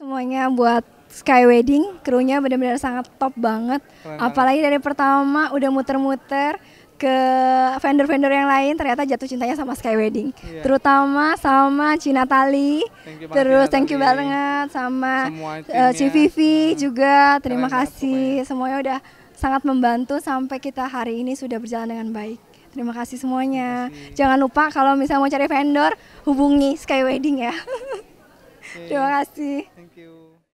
Semuanya buat Sky Wedding, krunya benar-benar sangat top banget. Keren Apalagi dari pertama udah muter-muter ke vendor-vendor yang lain ternyata jatuh cintanya sama Sky Wedding. Yeah. Terutama sama Cina Tali. terus thank you banget sama uh, eh, CVV hmm. juga. Terima Keren kasih banget, semuanya udah sangat membantu sampai kita hari ini sudah berjalan dengan baik. Terima kasih semuanya. Terima kasih. Jangan lupa kalau misalnya mau cari vendor hubungi Sky Wedding ya. Terima kasih. Thank you.